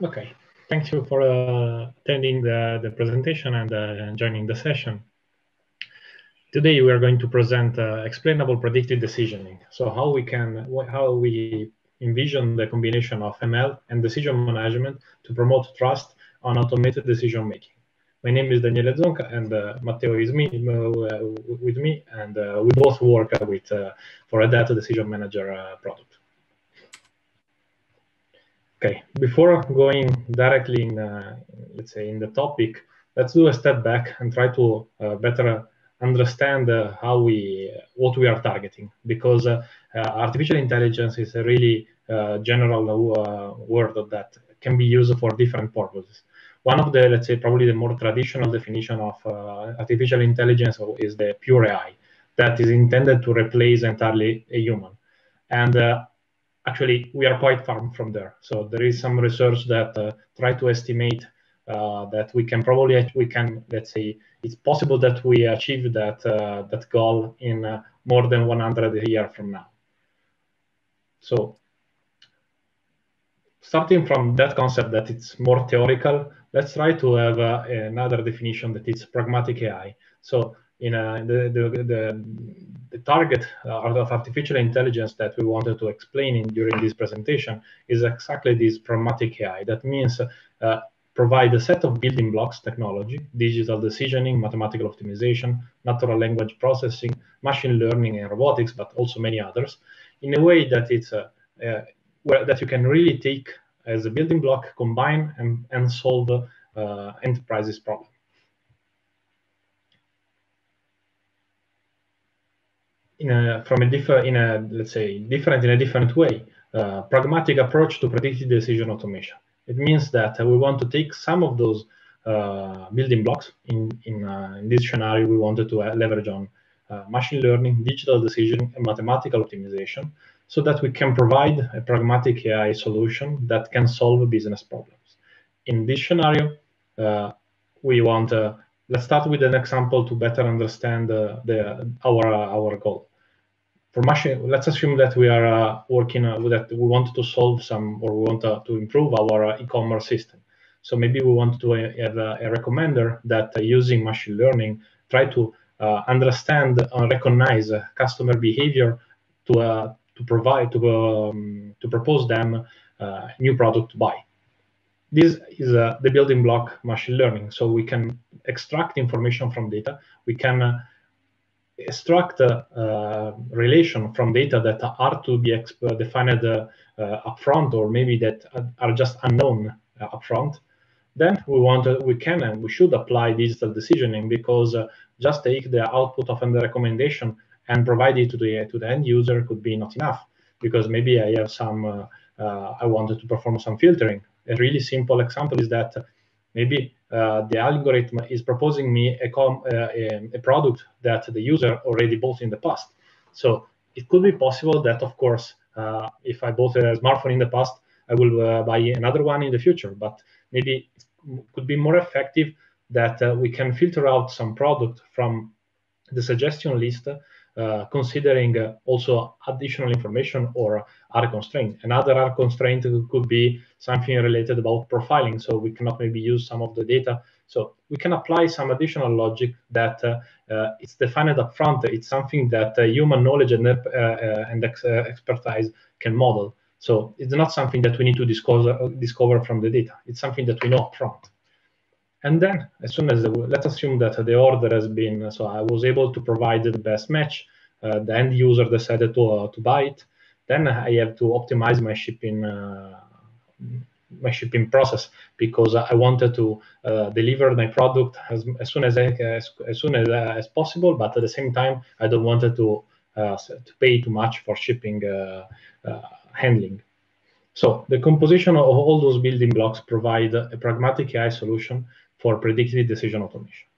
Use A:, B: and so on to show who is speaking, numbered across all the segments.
A: Okay, thank you for uh, attending the, the presentation and uh, joining the session. Today we are going to present uh, explainable predictive decisioning. So how we can, how we envision the combination of ML and decision management to promote trust on automated decision making. My name is Daniele Zonka and uh, Matteo is me, with me and uh, we both work with uh, for a data decision manager product. Okay, before going directly in, uh, let's say, in the topic, let's do a step back and try to uh, better understand uh, how we, what we are targeting, because uh, uh, artificial intelligence is a really uh, general word that can be used for different purposes. One of the, let's say, probably the more traditional definition of artificial intelligence is the pure AI, that is intended to replace entirely a human. And actually we are quite far from there. So there is some research that uh, try to estimate uh, that we can probably we can let's say it's possible that we achieve that uh, that goal in uh, more than 100 year from now. So starting from that concept that it's more theoretical, let's try to have uh, another definition that is pragmatic AI. So in uh, the, the, the, target uh, of artificial intelligence that we wanted to explain in, during this presentation is exactly this pragmatic AI. That means uh, provide a set of building blocks technology, digital decisioning, mathematical optimization, natural language processing, machine learning and robotics, but also many others, in a way that it's uh, where, that you can really take as a building block, combine and, and solve uh, enterprises problem. in a, from a different in a let's say different in a different way uh, pragmatic approach to predictive decision automation it means that uh, we want to take some of those uh, building blocks in in, uh, in, this scenario we wanted to uh, leverage on uh, machine learning digital decision and mathematical optimization so that we can provide a pragmatic ai solution that can solve business problems in this scenario we want let's start with an example to better understand the our our goal for machine, let's assume that we are uh, working uh, that we want to solve some or we want uh, to improve our e-commerce system. So maybe we want to uh, have a, a recommender that uh, using machine learning try to uh, understand and recognize customer behavior to to provide to um, to propose them new product to buy. This is the building block machine learning. So we can extract information from data. We can extract uh, relation from data that are to be uh, defined uh, uh, upfront or maybe that are just unknown upfront, then we want we can and we should apply digital decisioning because just take the output of the recommendation and provide it to the to the end user could be not enough because maybe I have some I wanted to perform some filtering. A really simple example is that Maybe uh, the algorithm is proposing me a, uh, um, a, product that the user already bought in the past. So it could be possible that, of course, uh, if I bought a smartphone in the past, I will uh, buy another one in the future. But maybe it could be more effective that uh, we can filter out some product from the suggestion list uh, considering uh, also additional information or other constraints. Another R constraint could be something related about profiling, so we cannot maybe use some of the data. So we can apply some additional logic that uh, uh it's defined upfront. It's something that uh, human knowledge and, and ex expertise can model. So it's not something that we need to discover, discover from the data. It's something that we know upfront. And then as soon as, the, let's assume that the order has been, so I was able to provide the best match, uh, the end user decided to, uh, to buy it, then I have to optimize my shipping, uh, my shipping process because I wanted to uh, deliver my product as, as soon as, I, as, as soon as, uh, as possible, but at the same time, I don't wanted to, uh, to pay too much for shipping handling. So the composition of all those building blocks provide a pragmatic AI solution for predictive decision automation.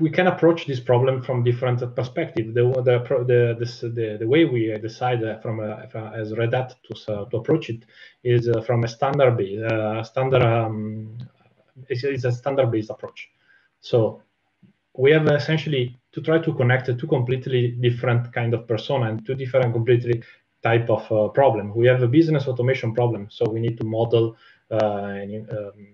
A: We can approach this problem from different perspectives. The, the, the, the, way we decide uh, from, a, uh, uh, as Red Hat to, to approach it is from a standard base, uh, standard um, it's, it's a standard based approach. So we have essentially to try to connect two completely different kind of persona and two different completely type of uh, problem. We have a business automation problem, so we need to model uh, um,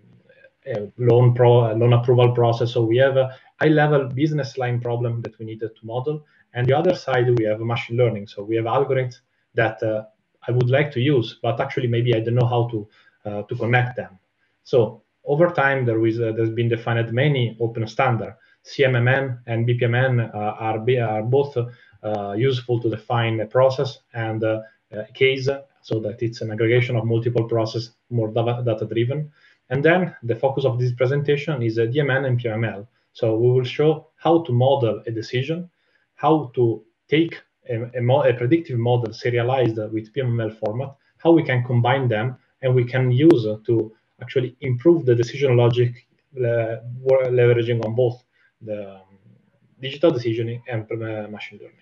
A: a loan pro a loan approval process. So we have a high level business line problem that we needed to model, and the other side we have machine learning. So we have algorithms that uh, I would like to use, but actually maybe I don't know how to uh, to connect them. So over time there is uh, there's been defined many open standard cmmn and bpmn uh, are, are both uh, useful to define a process and uh, a case so that it's an aggregation of multiple process more data driven. And then the focus of this presentation is DMN and PML. So we will show how to model a decision, how to take a, a, mo a predictive model serialized with PML format, how we can combine them, and we can use to actually improve the decision logic, uh, leveraging on both the um, digital decisioning and uh, machine learning.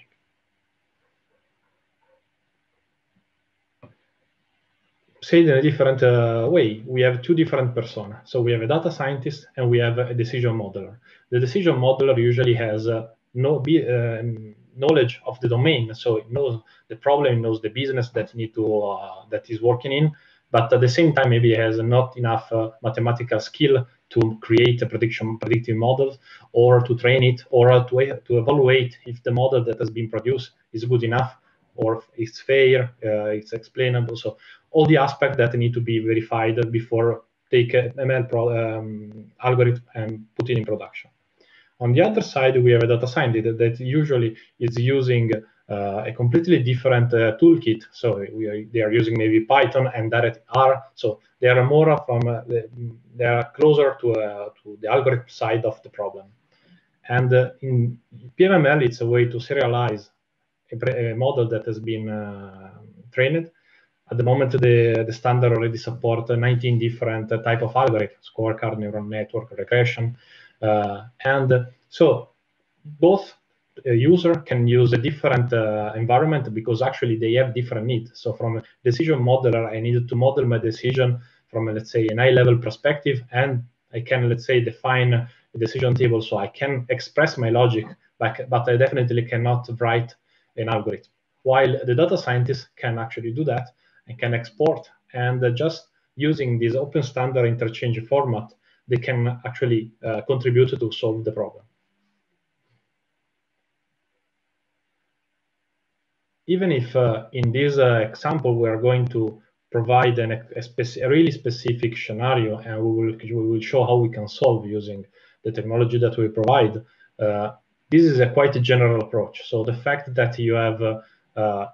A: said in a different uh, way, we have two different persona. So we have a data scientist and we have a decision modeler. The decision modeler usually has uh, no uh, knowledge of the domain, so it knows the problem, knows the business that need to uh, that is working in, but at the same time maybe has not enough uh, mathematical skill to create a prediction predictive model or to train it or to, to evaluate if the model that has been produced is good enough or it's fair, uh, it's explainable. So all the aspects that need to be verified before take an ML pro, um, algorithm and put it in production. On the other side, we have a data scientist that, that usually is using uh, a completely different uh, toolkit. So are, they are using maybe Python and direct R. So they are more from um, uh, they are closer to uh, to the algorithm side of the problem. And uh, in PMML, it's a way to serialize a, a model that has been uh, trained at the moment the, the standard already support 19 different type of algorithm, scorecard, neural network, regression. Uh, and so both a uh, user can use a different uh, environment because actually they have different needs. So from a decision modeler, I need to model my decision from, let's say, an high-level perspective, and I can, let's say, define a decision table. So I can express my logic, but, but I definitely cannot write an algorithm. While the data scientist can actually do that, and can export. And uh, just using this open standard interchange format, they can actually uh, contribute to solve the problem. Even if uh, in this example, we are going to provide an, a, speci a really specific scenario and we will, we will show how we can solve using the technology that we provide. Uh, this is a quite a general approach. So the fact that you have uh, uh,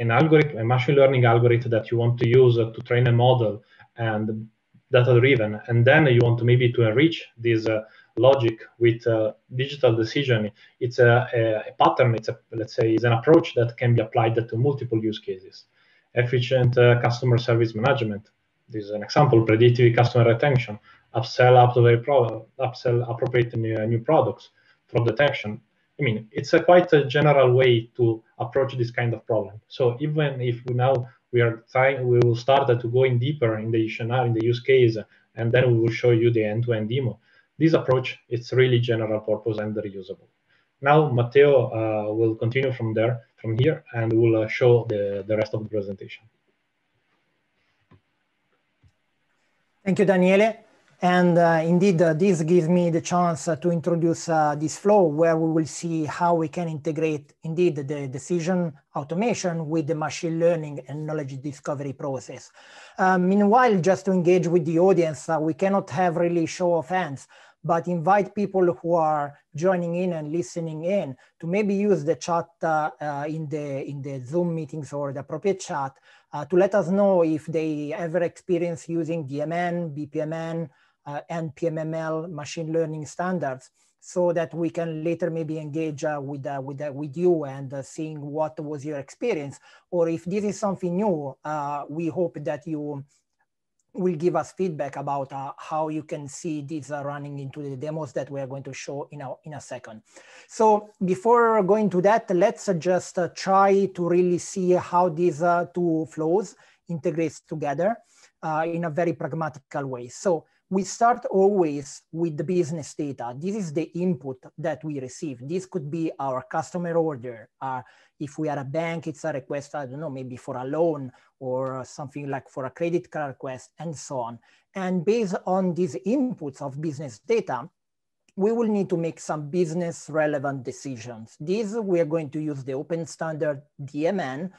A: an algorithm, a machine learning algorithm that you want to use to train a model and data-driven, and then you want to maybe to enrich this uh, logic with uh, digital decision, it's a, a, pattern, it's a, let's say, it's an approach that can be applied to multiple use cases. Efficient uh, customer service management, this is an example, predictive customer retention, upsell, upsell, upsell appropriate new, new products, fraud detection, I mean, it's a quite a general way to approach this kind of problem. So even if we now we are trying, we will start to going deeper in the now, in the use case, and then we will show you the end-to-end -end demo. This approach, it's really general purpose and reusable. Now, Matteo uh, will continue from there, from here, and will uh, show the, the rest of the presentation.
B: Thank you, Daniele. And uh, indeed, uh, this gives me the chance uh, to introduce uh, this flow where we will see how we can integrate indeed the decision automation with the machine learning and knowledge discovery process. Um, meanwhile, just to engage with the audience, uh, we cannot have really show of hands, but invite people who are joining in and listening in to maybe use the chat uh, in, the, in the Zoom meetings or the appropriate chat to let us know if they ever experience using DMN, BPMN, uh, NPMML machine learning standards so that we can later maybe engage uh, with, uh, with, uh, with you and uh, seeing what was your experience. Or if this is something new, uh, we hope that you will give us feedback about uh, how you can see these running into the demos that we are going to show in a, in a second. So before going to that, let's just try to really see how these two flows integrates together in a very pragmatical way. So we start always with the business data. This is the input that we receive. This could be our customer order. Uh, if we are a bank, it's a request, I don't know, maybe for a loan or something like for a credit card request and so on. And based on these inputs of business data, we will need to make some business relevant decisions. These, we are going to use the open standard DMN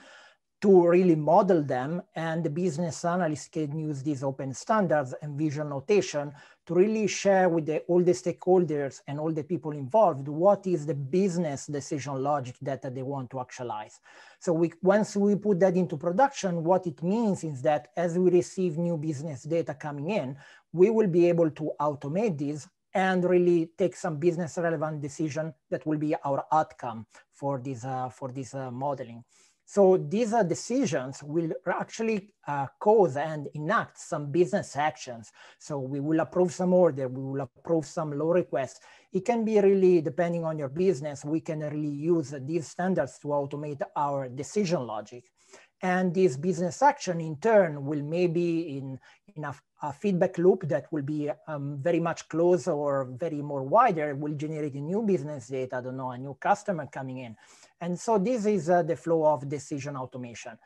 B: to really model them. And the business analyst can use these open standards and visual notation to really share with the, all the stakeholders and all the people involved what is the business decision logic that, that they want to actualize. So we, once we put that into production, what it means is that as we receive new business data coming in, we will be able to automate these and really take some business relevant decision that will be our outcome for this, uh, for this uh, modeling. So these uh, decisions will actually uh, cause and enact some business actions. So we will approve some order, we will approve some law requests. It can be really, depending on your business, we can really use these standards to automate our decision logic. And this business action in turn will maybe in, in a, a feedback loop that will be um, very much closer or very more wider will generate a new business data, I don't know, a new customer coming in. And so this is uh, the flow of decision automation.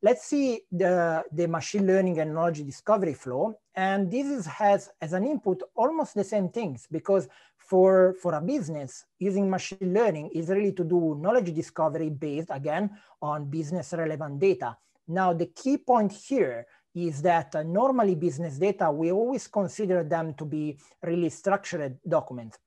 B: Let's see the, the machine learning and knowledge discovery flow. And this is, has as an input almost the same things because for, for a business using machine learning is really to do knowledge discovery based again on business relevant data. Now the key point here is that uh, normally business data, we always consider them to be really structured documents.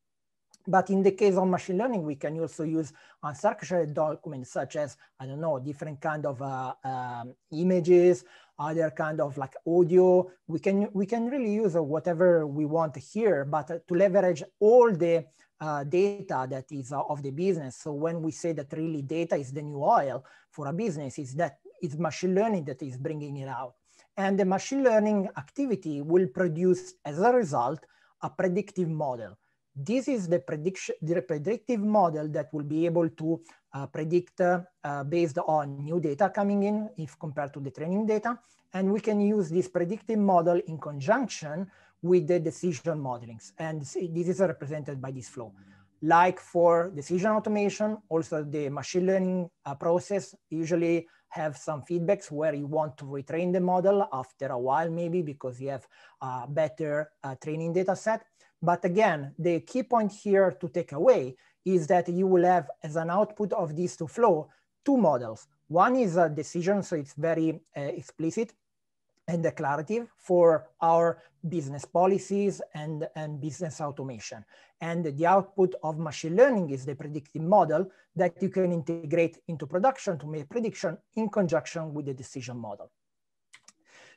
B: But in the case of machine learning, we can also use unstructured documents such as, I don't know, different kind of uh, um, images, other kind of like audio. We can, we can really use whatever we want here, but uh, to leverage all the uh, data that is uh, of the business. So when we say that really data is the new oil for a business, is that it's machine learning that is bringing it out. And the machine learning activity will produce as a result, a predictive model this is the prediction, the predictive model that will be able to uh, predict uh, based on new data coming in if compared to the training data. And we can use this predictive model in conjunction with the decision modelings. And this is represented by this flow. Like for decision automation, also the machine learning uh, process usually have some feedbacks where you want to retrain the model after a while, maybe because you have a better uh, training data set. But again, the key point here to take away is that you will have as an output of these two flow, two models. One is a decision, so it's very uh, explicit and declarative for our business policies and, and business automation. And the output of machine learning is the predictive model that you can integrate into production to make prediction in conjunction with the decision model.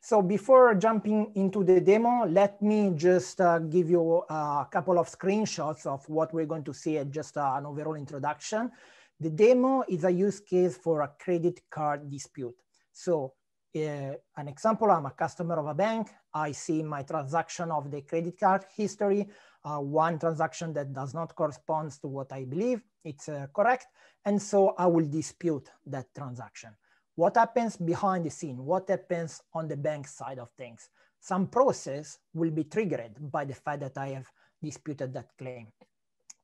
B: So before jumping into the demo, let me just uh, give you a couple of screenshots of what we're going to see at just uh, an overall introduction. The demo is a use case for a credit card dispute. So uh, an example, I'm a customer of a bank. I see my transaction of the credit card history, uh, one transaction that does not correspond to what I believe it's uh, correct. And so I will dispute that transaction what happens behind the scene, what happens on the bank side of things. Some process will be triggered by the fact that I have disputed that claim.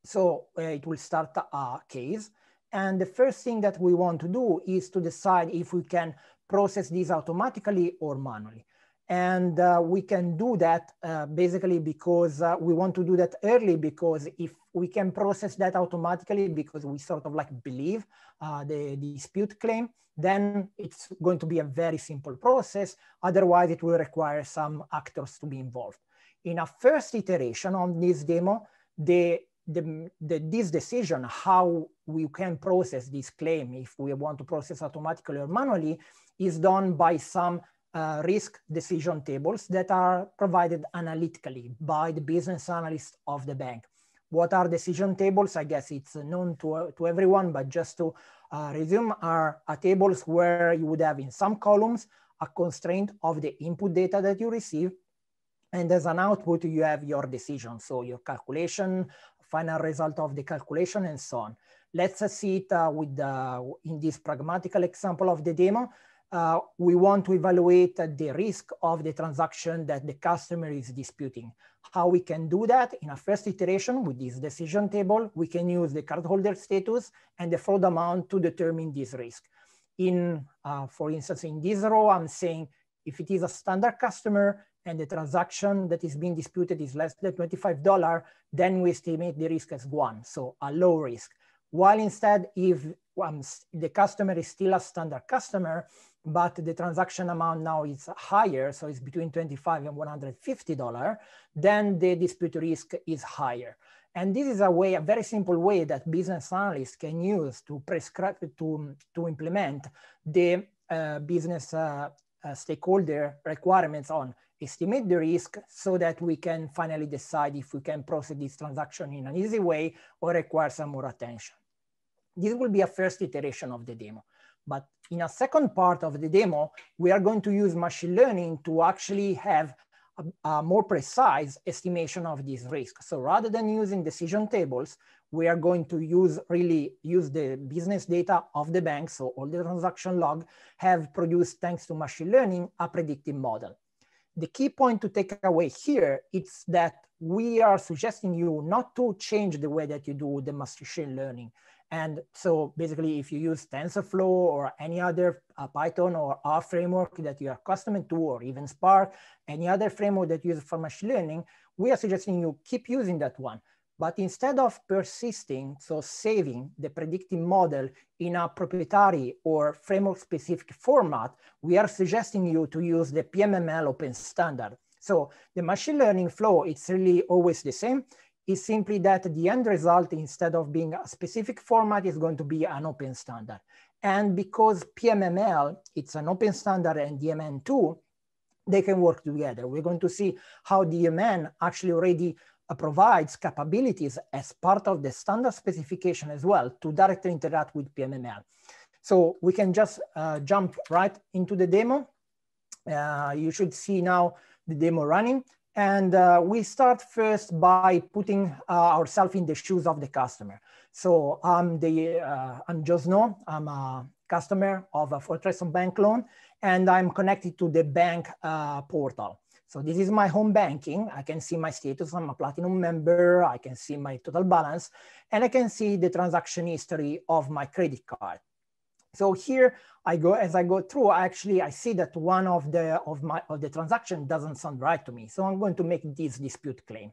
B: So uh, it will start a case. And the first thing that we want to do is to decide if we can process these automatically or manually. And uh, we can do that uh, basically because uh, we want to do that early because if we can process that automatically because we sort of like believe the, uh, the, dispute claim, then it's going to be a very simple process. Otherwise it will require some actors to be involved. In a first iteration on this demo, the, the, the this decision, how we can process this claim if we want to process automatically or manually is done by some uh, risk decision tables that are provided analytically by the business analyst of the bank. What are decision tables? I guess it's known to, uh, to everyone, but just to uh, resume, are tables where you would have in some columns a constraint of the input data that you receive. And as an output, you have your decision. So your calculation, final result of the calculation and so on. Let's see it uh, with uh, in this pragmatical example of the demo uh, we want to evaluate the risk of the transaction that the customer is disputing. How we can do that in a first iteration with this decision table, we can use the cardholder status and the fraud amount to determine this risk. In, uh, for instance, in this row, I'm saying if it is a standard customer and the transaction that is being disputed is less than $25, then we estimate the risk as one, so a low risk. While instead, if um, the customer is still a standard customer, but the transaction amount now is higher, so it's between 25 and $150, then the dispute risk is higher. And this is a way, a very simple way that business analysts can use to prescribe, to, to implement the uh, business uh, uh, stakeholder requirements on estimate the risk so that we can finally decide if we can process this transaction in an easy way or require some more attention. This will be a first iteration of the demo. But in a second part of the demo, we are going to use machine learning to actually have a, a more precise estimation of this risk. So rather than using decision tables, we are going to use really use the business data of the bank. So all the transaction log have produced thanks to machine learning, a predictive model the key point to take away here is that we are suggesting you not to change the way that you do the machine learning. And so basically, if you use TensorFlow or any other uh, Python or R framework that you are accustomed to, or even Spark, any other framework that you use for machine learning, we are suggesting you keep using that one. But instead of persisting, so saving the predictive model in a proprietary or framework specific format, we are suggesting you to use the PMML open standard. So the machine learning flow, it's really always the same. It's simply that the end result, instead of being a specific format, is going to be an open standard. And because PMML, it's an open standard and dmn too, they can work together. We're going to see how DMN actually already uh, provides capabilities as part of the standard specification as well to directly interact with PMML. So we can just uh, jump right into the demo. Uh, you should see now the demo running. And uh, we start first by putting uh, ourselves in the shoes of the customer. So I'm, the, uh, I'm Joe Snow. I'm a customer of a Fortress on Bank loan, and I'm connected to the bank portal. So this is my home banking. I can see my status. I'm a platinum member. I can see my total balance and I can see the transaction history of my credit card. So here I go, as I go through, I actually, I see that one of the, of my, of the transaction doesn't sound right to me. So I'm going to make this dispute claim.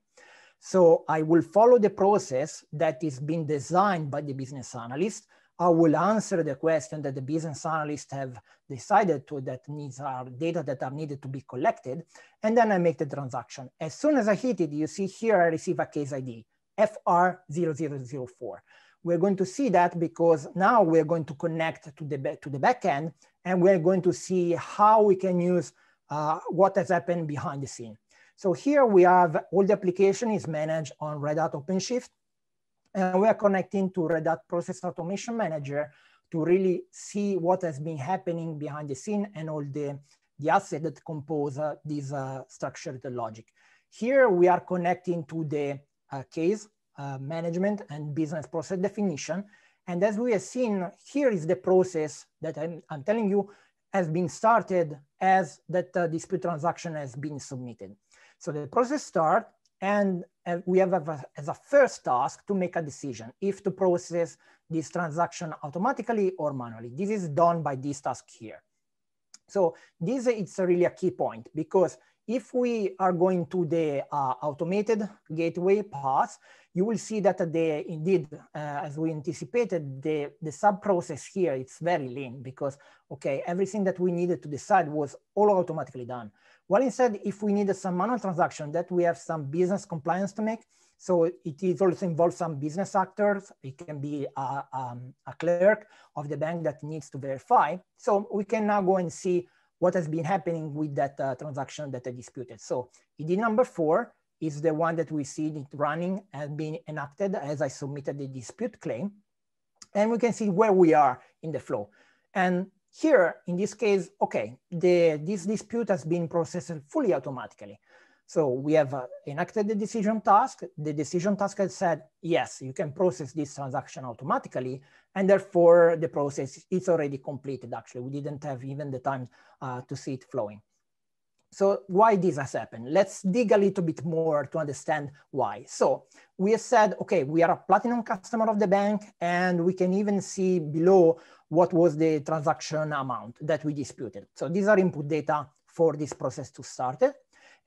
B: So I will follow the process that is being designed by the business analyst I will answer the question that the business analysts have decided to that needs are data that are needed to be collected. And then I make the transaction. As soon as I hit it, you see here, I receive a case ID, FR0004. We're going to see that because now we're going to connect to the, to the backend and we're going to see how we can use uh, what has happened behind the scene. So here we have all the application is managed on Red Hat OpenShift. And we are connecting to Red Hat Process Automation Manager to really see what has been happening behind the scene and all the, the assets that compose uh, this uh, structured logic. Here we are connecting to the uh, case uh, management and business process definition. And as we have seen, here is the process that I'm, I'm telling you has been started as that uh, dispute transaction has been submitted. So the process start and uh, we have a, as a first task to make a decision if to process this transaction automatically or manually. This is done by this task here. So this is really a key point because if we are going to the uh, automated gateway path, you will see that the, indeed, uh, as we anticipated, the, the sub-process here, it's very lean because, okay, everything that we needed to decide was all automatically done. Well, instead, if we need some manual transaction that we have some business compliance to make, so it is also involves some business actors. It can be a, uh, um, a clerk of the bank that needs to verify. So we can now go and see what has been happening with that uh, transaction that I disputed. So ID number four is the one that we see it running and being enacted as I submitted the dispute claim. And we can see where we are in the flow. And here, in this case, okay, the, this dispute has been processed fully automatically. So we have uh, enacted the decision task. The decision task has said, yes, you can process this transaction automatically. And therefore, the process is already completed. Actually, we didn't have even the time uh, to see it flowing. So why this has happened? Let's dig a little bit more to understand why. So we have said, okay, we are a platinum customer of the bank and we can even see below what was the transaction amount that we disputed. So these are input data for this process to start it.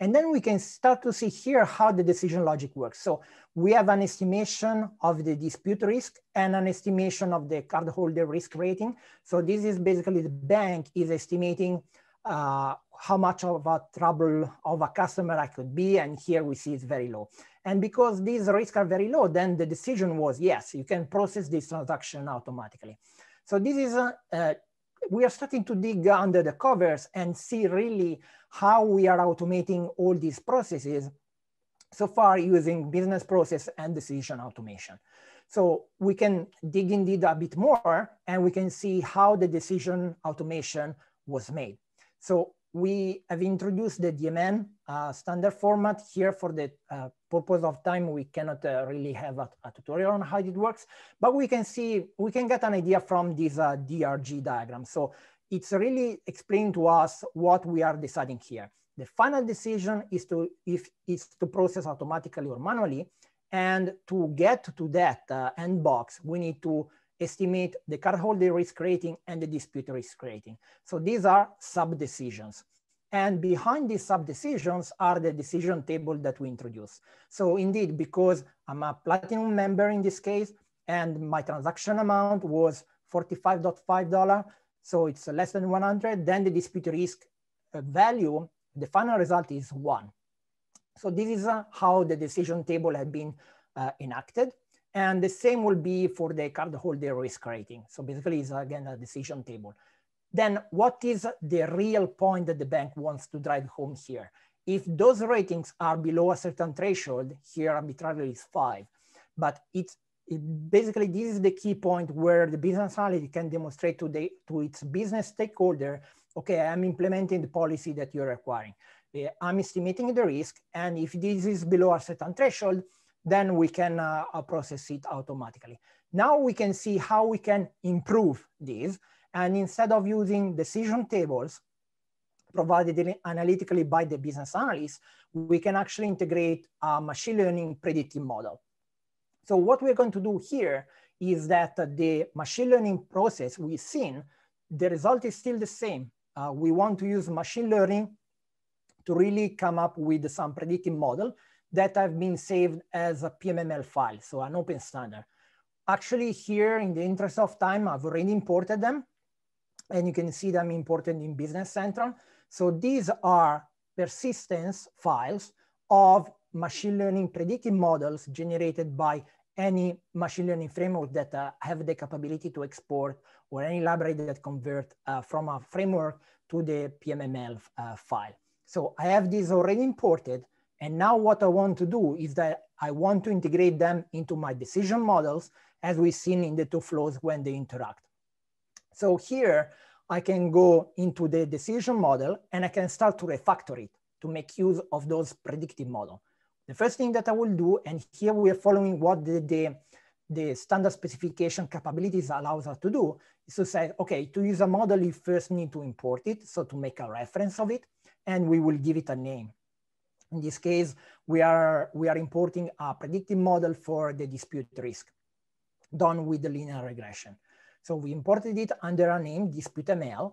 B: And then we can start to see here how the decision logic works. So we have an estimation of the dispute risk and an estimation of the cardholder risk rating. So this is basically the bank is estimating uh, how much of a trouble of a customer I could be. And here we see it's very low. And because these risks are very low, then the decision was, yes, you can process this transaction automatically. So this is, a, uh, uh, we are starting to dig under the covers and see really how we are automating all these processes so far using business process and decision automation. So we can dig indeed a bit more and we can see how the decision automation was made. So we have introduced the DMN uh, standard format here for the uh, purpose of time. We cannot uh, really have a, a, tutorial on how it works, but we can see, we can get an idea from this uh, DRG diagram. So it's really explaining to us what we are deciding here. The final decision is to, if it's to process automatically or manually, and to get to that uh, end box, we need to estimate the cardholder risk rating and the dispute risk rating. So these are sub-decisions. And behind these sub-decisions are the decision table that we introduce. So indeed, because I'm a platinum member in this case, and my transaction amount was $45.5, so it's less than 100, then the dispute risk uh, value, the final result is one. So this is uh, how the decision table had been uh, enacted. And the same will be for the cardholder risk rating. So basically it's again a decision table. Then what is the real point that the bank wants to drive home here? If those ratings are below a certain threshold, here arbitrarily is five, but it's it basically this is the key point where the business analyst can demonstrate to, the, to its business stakeholder, okay, I'm implementing the policy that you're requiring. Eh, I'm estimating the risk, and if this is below a certain threshold, then we can uh, process it automatically. Now we can see how we can improve this. And instead of using decision tables provided analytically by the business analyst, we can actually integrate a machine learning predictive model. So what we're going to do here is that the machine learning process we've seen, the result is still the same. Uh, we want to use machine learning to really come up with some predictive model that have been saved as a PMML file, so an open standard. Actually here in the interest of time, I've already imported them and you can see them imported in Business Central. So these are persistence files of machine learning predictive models generated by any machine learning framework that uh, have the capability to export or any library that convert uh, from a framework to the PMML uh, file. So I have these already imported and now what I want to do is that I want to integrate them into my decision models as we've seen in the two flows when they interact. So here I can go into the decision model and I can start to refactor it to make use of those predictive model. The first thing that I will do, and here we are following what the, the, the standard specification capabilities allows us to do, is to say, okay, to use a model, you first need to import it. So to make a reference of it, and we will give it a name. In this case, we are, we are importing a predictive model for the dispute risk done with the linear regression. So we imported it under a name dispute ML.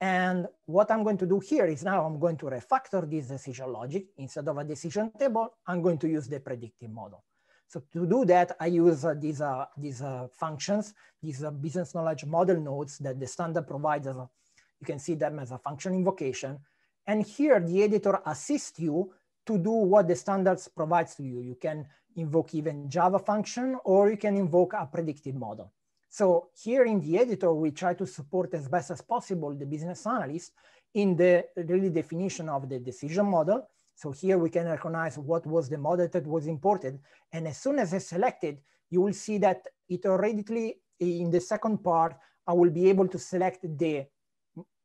B: And what I'm going to do here is now I'm going to refactor this decision logic. Instead of a decision table, I'm going to use the predictive model. So to do that, I use uh, these, uh, these uh, functions, these uh, business knowledge model nodes that the standard provides. you can see them as a function invocation. And here the editor assists you to do what the standards provides to you. You can invoke even Java function, or you can invoke a predictive model. So here in the editor, we try to support as best as possible the business analyst in the really definition of the decision model. So here we can recognize what was the model that was imported. And as soon as it's selected, you will see that it already, in the second part, I will be able to select the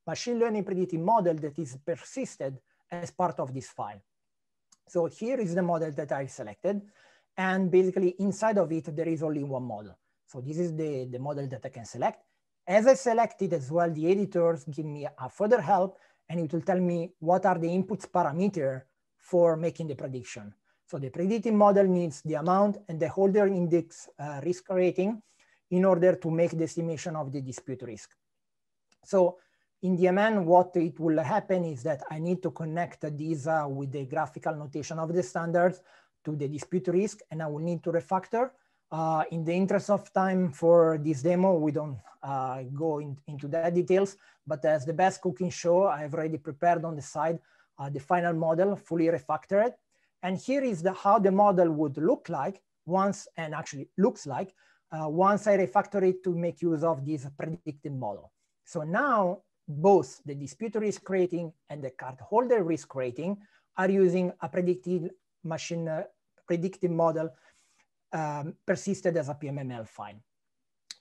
B: machine learning predictive model that is persisted as part of this file. So here is the model that i selected. And basically inside of it, there is only one model. So this is the, the model that I can select. As I selected as well, the editors give me a further help and it will tell me what are the inputs parameter for making the prediction. So the predictive model needs the amount and the holder index uh, risk rating in order to make the estimation of the dispute risk. So in the end, what it will happen is that I need to connect these uh, with the graphical notation of the standards to the dispute risk, and I will need to refactor. Uh, in the interest of time for this demo, we don't uh, go in, into the details, but as the best cooking show, I've already prepared on the side uh, the final model fully refactored. And here is the, how the model would look like once, and actually looks like, uh, once I refactor it to make use of this predictive model. So now both the dispute risk rating and the cardholder risk rating are using a predictive machine uh, predictive model um, persisted as a PMML file.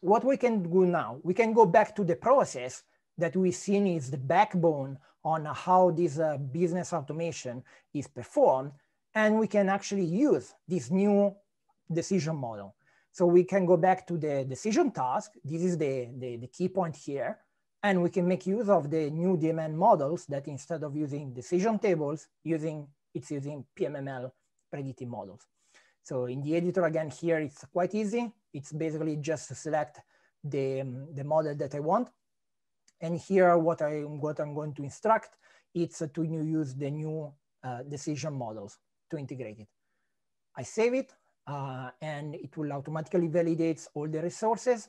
B: What we can do now, we can go back to the process that we've seen is the backbone on how this uh, business automation is performed. And we can actually use this new decision model. So we can go back to the decision task. This is the, the, the key point here. And we can make use of the new DMN models that instead of using decision tables, using it's using PMML predictive models. So in the editor, again, here, it's quite easy. It's basically just to select the, um, the model that I want. And here, what, I, what I'm going to instruct, it's uh, to use the new uh, decision models to integrate it. I save it, uh, and it will automatically validates all the resources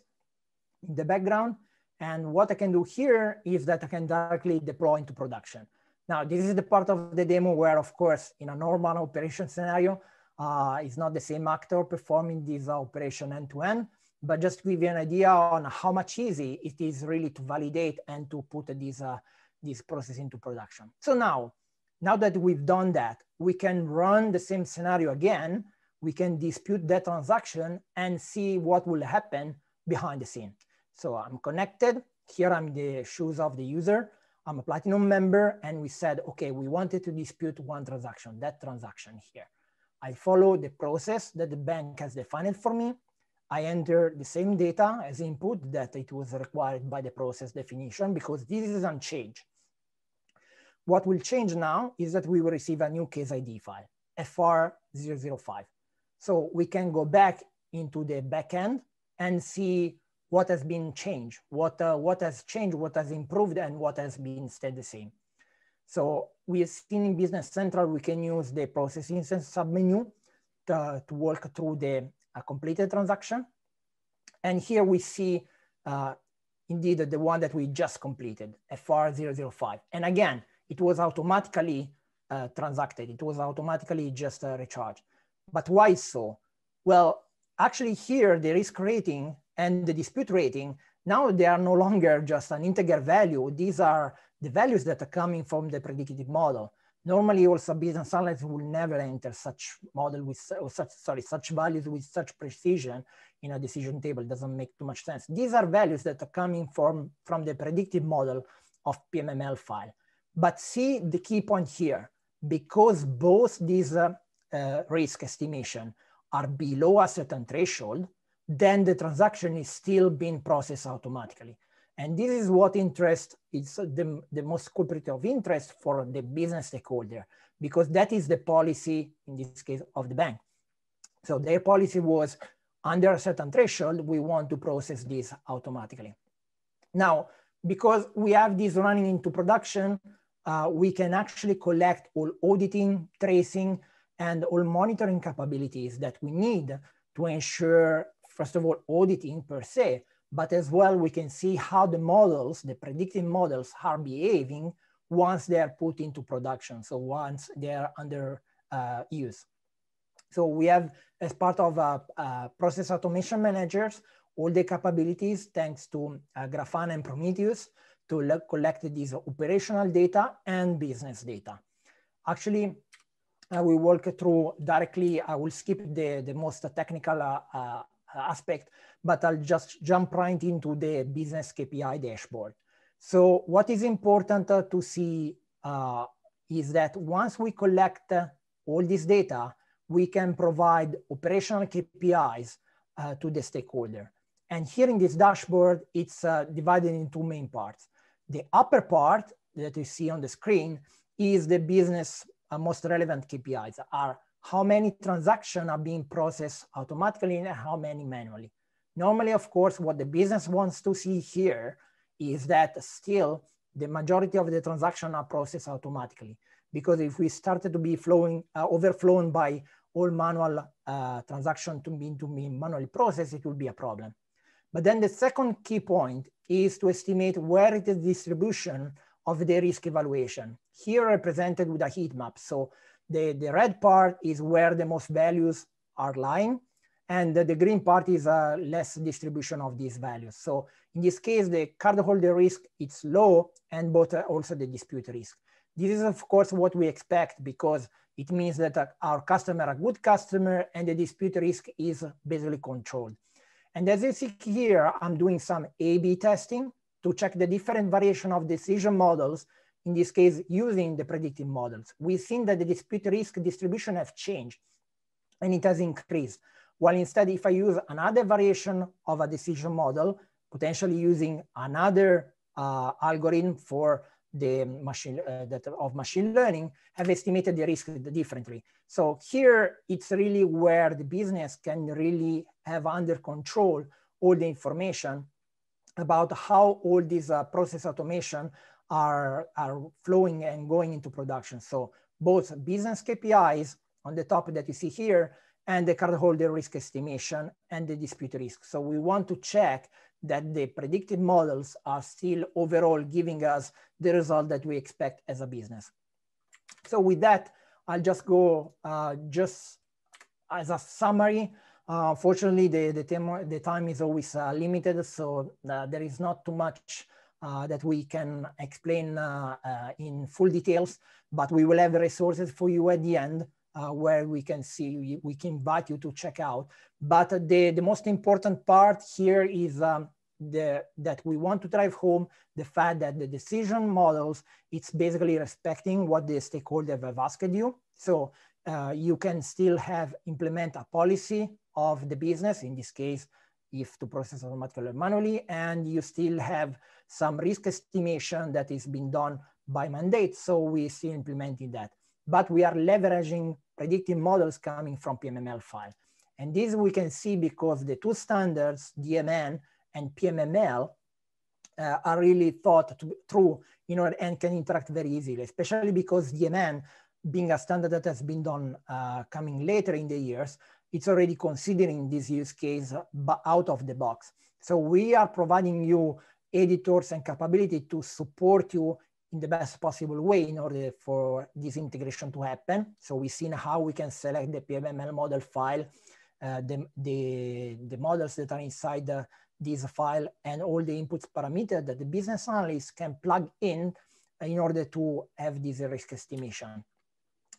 B: in the background. And what I can do here is that I can directly deploy into production. Now, this is the part of the demo where, of course, in a normal operation scenario, uh, it's not the same actor performing this uh, operation end to end, but just to give you an idea on how much easy it is really to validate and to put this, uh, this process into production. So now, now that we've done that, we can run the same scenario again, we can dispute that transaction and see what will happen behind the scene. So I'm connected. Here I'm the shoes of the user. I'm a platinum member and we said, okay, we wanted to dispute one transaction, that transaction here. I follow the process that the bank has defined for me. I enter the same data as input that it was required by the process definition because this is unchanged. What will change now is that we will receive a new case ID file, FR005. So we can go back into the backend and see what has been changed, what, uh, what has changed, what has improved, and what has been stayed the same. So we have seen in Business Central, we can use the process instance submenu to, to walk through the uh, completed transaction. And here we see uh, indeed the one that we just completed, FR005. And again, it was automatically uh, transacted. It was automatically just uh, recharged. But why so? Well, actually here there is creating and the dispute rating, now they are no longer just an integer value. These are the values that are coming from the predictive model. Normally also business analysts will never enter such model with such, sorry, such values with such precision in a decision table. It doesn't make too much sense. These are values that are coming from, from the predictive model of PMML file. But see the key point here, because both these uh, uh, risk estimation are below a certain threshold, then the transaction is still being processed automatically. And this is what interest is the, the most culprit of interest for the business stakeholder, because that is the policy, in this case, of the bank. So their policy was under a certain threshold, we want to process this automatically. Now, because we have this running into production, uh, we can actually collect all auditing, tracing, and all monitoring capabilities that we need to ensure first of all, auditing per se, but as well, we can see how the models, the predictive models are behaving once they are put into production. So once they are under uh, use. So we have, as part of uh, uh, process automation managers, all the capabilities, thanks to uh, Grafana and Prometheus, to collect these operational data and business data. Actually, uh, we work through directly, I will skip the, the most technical uh, uh, uh, aspect, but I'll just jump right into the business KPI dashboard. So what is important uh, to see uh, is that once we collect uh, all this data, we can provide operational KPIs uh, to the stakeholder. And here in this dashboard, it's uh, divided in two main parts. The upper part that you see on the screen is the business most relevant KPIs are how many transactions are being processed automatically and how many manually. Normally, of course, what the business wants to see here is that still the majority of the transactions are processed automatically. Because if we started to be flowing, uh, overflown by all manual uh, transaction to be, to be manually processed, it will be a problem. But then the second key point is to estimate where it is distribution of the risk evaluation. Here represented with a heat map. So the, the red part is where the most values are lying. And the, the green part is a less distribution of these values. So in this case, the cardholder risk is low and both also the dispute risk. This is of course what we expect because it means that our customer a good customer and the dispute risk is basically controlled. And as you see here, I'm doing some A-B testing to check the different variation of decision models in this case, using the predictive models. We've seen that the dispute risk distribution have changed and it has increased. While instead, if I use another variation of a decision model, potentially using another uh, algorithm for the machine uh, that of machine learning, have estimated the risk differently. So here, it's really where the business can really have under control all the information about how all this uh, process automation are, are flowing and going into production. So both business KPIs on the top that you see here and the cardholder risk estimation and the dispute risk. So we want to check that the predicted models are still overall giving us the result that we expect as a business. So with that, I'll just go uh, just as a summary. Uh, fortunately, the, the, time, the time is always uh, limited, so uh, there is not too much uh, that we can explain uh, uh, in full details, but we will have the resources for you at the end uh, where we can see, we can invite you to check out. But the, the most important part here is um, the, that we want to drive home the fact that the decision models, it's basically respecting what the stakeholder have asked you. So uh, you can still have implement a policy of the business, in this case, if to process automatically or manually, and you still have some risk estimation that is being done by mandate. So we still implementing that, but we are leveraging predictive models coming from PMML file. And this we can see because the two standards, DMN and PMML, uh, are really thought through you know, and can interact very easily, especially because DMN being a standard that has been done uh, coming later in the years, it's already considering this use case uh, out of the box. So we are providing you editors and capability to support you in the best possible way in order for this integration to happen. So we've seen how we can select the PMML model file, uh, the, the, the, models that are inside the, this file and all the inputs parameter that the business analyst can plug in uh, in order to have this risk estimation.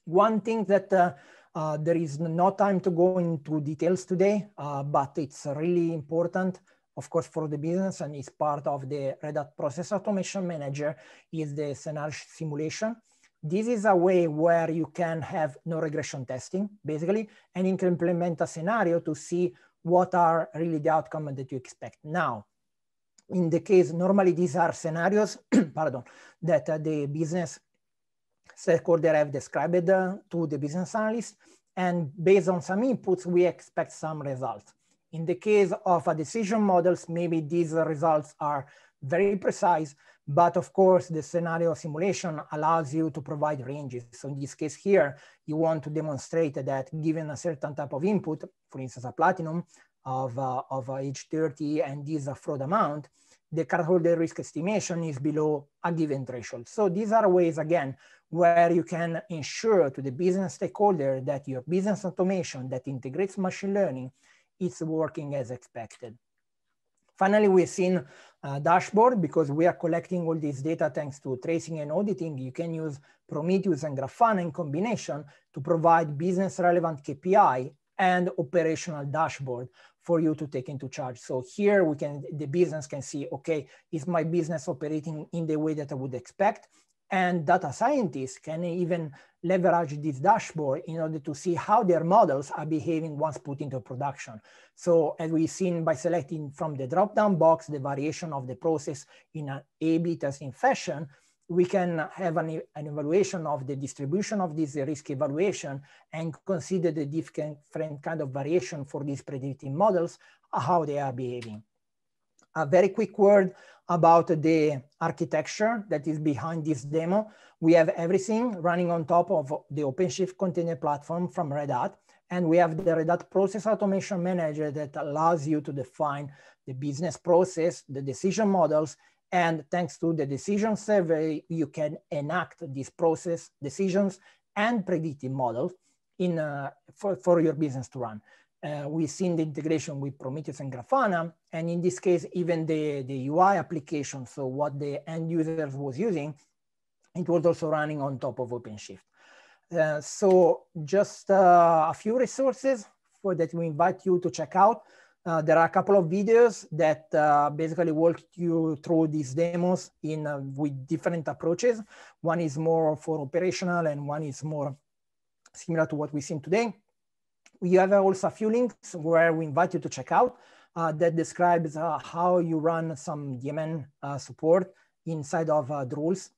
B: One thing that uh, uh, there is no time to go into details today, uh, but it's really important, of course, for the business and is part of the Red Hat Process Automation Manager is the scenario simulation. This is a way where you can have no regression testing, basically, and you can implement a scenario to see what are really the outcome that you expect. Now, in the case, normally these are scenarios, pardon, that uh, the business stress cordial I've described uh, to the business analyst. And based on some inputs, we expect some results. In the case of a decision models, maybe these results are very precise, but of course the scenario simulation allows you to provide ranges. So in this case here, you want to demonstrate that given a certain type of input, for instance, a platinum of, uh, of H30 uh, and this fraud amount, the cardholder risk estimation is below a given threshold. So these are ways, again, where you can ensure to the business stakeholder that your business automation that integrates machine learning is working as expected. Finally, we've seen a dashboard because we are collecting all this data thanks to tracing and auditing. You can use Prometheus and Grafana in combination to provide business relevant KPI and operational dashboard for you to take into charge. So here we can, the business can see, okay, is my business operating in the way that I would expect? And data scientists can even leverage this dashboard in order to see how their models are behaving once put into production. So as we've seen by selecting from the drop-down box, the variation of the process in an A-B testing fashion, we can have an, an, evaluation of the distribution of this risk evaluation and consider the different kind of variation for these predictive models, how they are behaving. A very quick word about the architecture that is behind this demo. We have everything running on top of the OpenShift container platform from Red Hat. And we have the Red Hat Process Automation Manager that allows you to define the business process, the decision models, and thanks to the decision survey, you can enact this process, decisions, and predictive models in, uh, for, for your business to run. Uh, we've seen the integration with Prometheus and Grafana, and in this case, even the, the UI application, so what the end user was using, it was also running on top of OpenShift. Uh, so just uh, a few resources for that we invite you to check out. Uh, there are a couple of videos that uh, basically walk you through these demos in uh, with different approaches. One is more for operational and one is more similar to what we've seen today. We have also a few links where we invite you to check out uh, that describes uh, how you run some daemon uh, support inside of the rules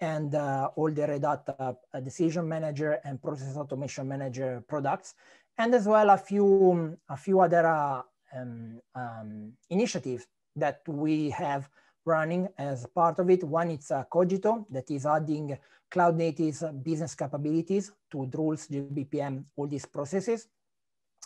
B: and all the Red Hat Decision Manager and Process Automation Manager products and as well a few a few other uh, um, um, initiative that we have running as part of it. One, it's a uh, Cogito that is adding cloud native uh, business capabilities to Drools, JBPM, all these processes,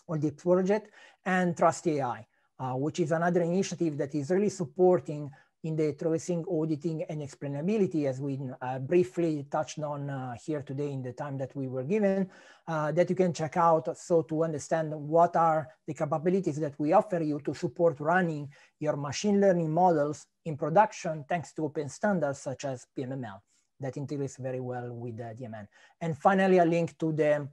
B: all this project, and Trust AI, uh, which is another initiative that is really supporting in the tracing, auditing, and explainability, as we uh, briefly touched on uh, here today in the time that we were given, uh, that you can check out. So to understand what are the capabilities that we offer you to support running your machine learning models in production, thanks to open standards such as PMML that integrates very well with uh, DMN. And finally, a link to the,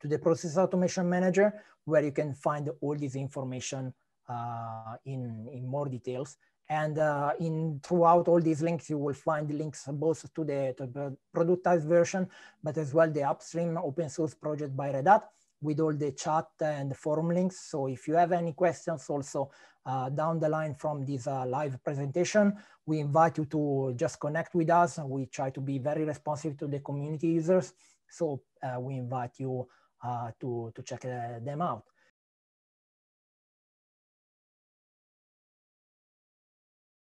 B: to the process automation manager, where you can find all this information uh, in, in more details and uh, in throughout all these links, you will find links both to the, to the productized version, but as well the upstream open source project by Red Hat with all the chat and forum links. So if you have any questions also uh, down the line from this uh, live presentation, we invite you to just connect with us. We try to be very responsive to the community users. So uh, we invite you uh, to, to check uh, them out.